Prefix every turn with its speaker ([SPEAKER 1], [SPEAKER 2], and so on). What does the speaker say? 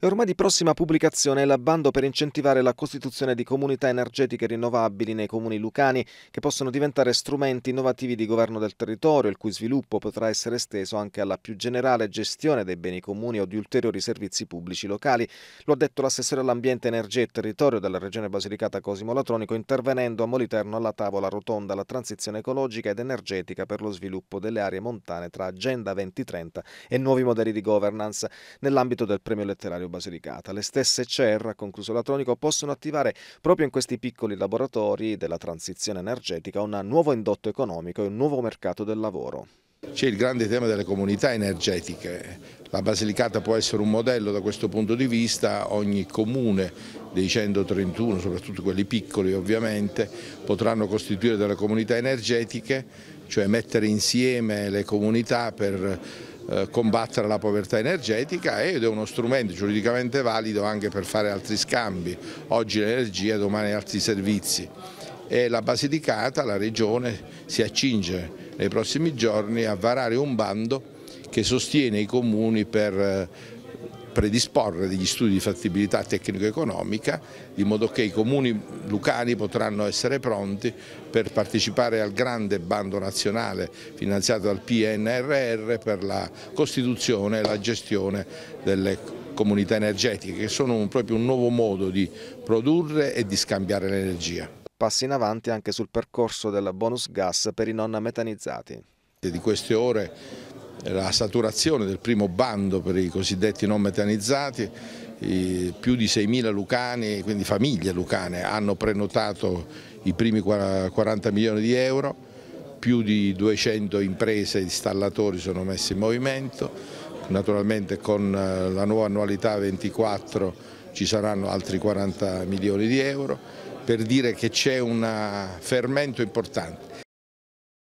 [SPEAKER 1] È ormai di prossima pubblicazione il bando per incentivare la costituzione di comunità energetiche rinnovabili nei comuni lucani, che possono diventare strumenti innovativi di governo del territorio, il cui sviluppo potrà essere esteso anche alla più generale gestione dei beni comuni o di ulteriori servizi pubblici locali. Lo ha detto l'assessore all'ambiente, energia e territorio della regione Basilicata Cosimo Latronico, intervenendo a Moliterno alla tavola rotonda La transizione ecologica ed energetica per lo sviluppo delle aree montane tra Agenda 2030 e nuovi modelli di governance nell'ambito del premio letterario territorio Basilicata. Le stesse CER, ha concluso Latronico, possono attivare proprio in questi piccoli laboratori della transizione energetica un nuovo indotto economico e un nuovo mercato del lavoro.
[SPEAKER 2] C'è il grande tema delle comunità energetiche, la Basilicata può essere un modello da questo punto di vista, ogni comune dei 131, soprattutto quelli piccoli ovviamente, potranno costituire delle comunità energetiche, cioè mettere insieme le comunità per eh, combattere la povertà energetica ed è uno strumento giuridicamente valido anche per fare altri scambi, oggi l'energia, domani altri servizi e la Basilicata, la regione, si accinge nei prossimi giorni a varare un bando che sostiene i comuni per eh, predisporre degli studi di fattibilità tecnico-economica in modo che i comuni lucani potranno essere pronti per partecipare al grande bando nazionale finanziato dal PNRR per la costituzione e la gestione delle comunità energetiche che sono un, proprio un nuovo modo di produrre e di scambiare l'energia.
[SPEAKER 1] Passi in avanti anche sul percorso del bonus gas per i non metanizzati.
[SPEAKER 2] Di queste ore la saturazione del primo bando per i cosiddetti non metallizzati, più di 6.000 lucani, quindi famiglie lucane, hanno prenotato i primi 40 milioni di euro, più di 200 imprese e installatori sono messi in movimento, naturalmente con eh, la nuova annualità 24 ci saranno altri 40 milioni di euro, per dire che c'è un fermento importante.